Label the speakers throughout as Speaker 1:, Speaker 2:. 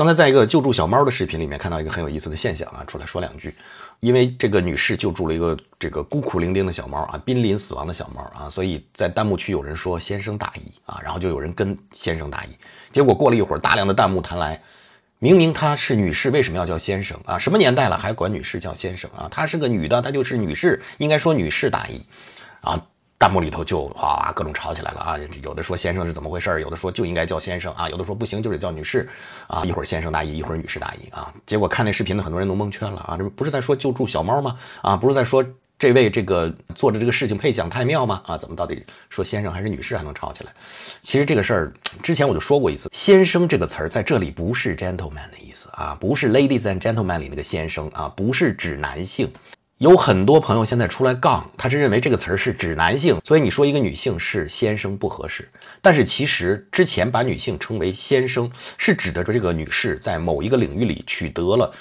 Speaker 1: 刚才在一个救助小猫的视频里面看到一个很有意思的现象啊，出来说两句，因为这个女士救助了一个这个孤苦伶仃的小猫啊，濒临死亡的小猫啊，所以在弹幕区有人说先生大意啊，然后就有人跟先生大意，结果过了一会儿大量的弹幕弹来，明明她是女士为什么要叫先生啊？什么年代了还管女士叫先生啊？她是个女的，她就是女士，应该说女士大意啊。弹幕里头就哗哗各种吵起来了啊！有的说先生是怎么回事儿，有的说就应该叫先生啊，有的说不行就得叫女士啊，一会儿先生大姨，一会儿女士大姨啊。结果看那视频的很多人都蒙圈了啊！这不是在说救助小猫吗？啊，不是在说这位这个做的这个事情配享太庙吗？啊，怎么到底说先生还是女士还能吵起来？其实这个事儿之前我就说过一次，先生这个词儿在这里不是 gentleman 的意思啊，不是 ladies and gentlemen 里那个先生啊，不是指男性。有很多朋友现在出来杠，他是认为这个词儿是指男性，所以你说一个女性是先生不合适。但是其实之前把女性称为先生，是指的这个女士在某一个领域里取得了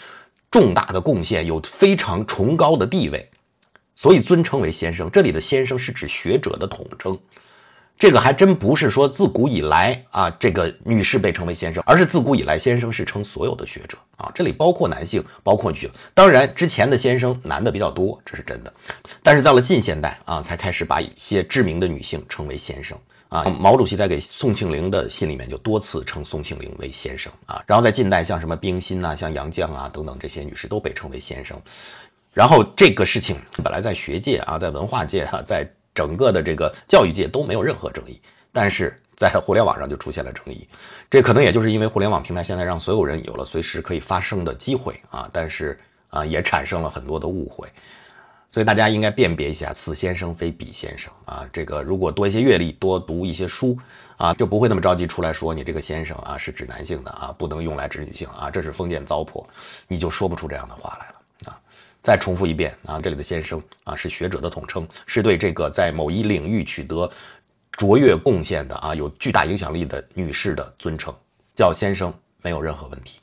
Speaker 1: 重大的贡献，有非常崇高的地位，所以尊称为先生。这里的先生是指学者的统称。这个还真不是说自古以来啊，这个女士被称为先生，而是自古以来先生是称所有的学者啊，这里包括男性，包括女性。当然之前的先生男的比较多，这是真的。但是到了近现代啊，才开始把一些知名的女性称为先生啊。毛主席在给宋庆龄的信里面就多次称宋庆龄为先生啊。然后在近代，像什么冰心啊、像杨绛啊等等这些女士都被称为先生。然后这个事情本来在学界啊，在文化界啊，在。整个的这个教育界都没有任何争议，但是在互联网上就出现了争议。这可能也就是因为互联网平台现在让所有人有了随时可以发声的机会啊，但是啊也产生了很多的误会，所以大家应该辨别一下此先生非彼先生啊。这个如果多一些阅历，多读一些书啊，就不会那么着急出来说你这个先生啊是指男性的啊，不能用来指女性啊，这是封建糟粕，你就说不出这样的话来了。再重复一遍啊，这里的“先生”啊是学者的统称，是对这个在某一领域取得卓越贡献的啊有巨大影响力的女士的尊称，叫先生没有任何问题。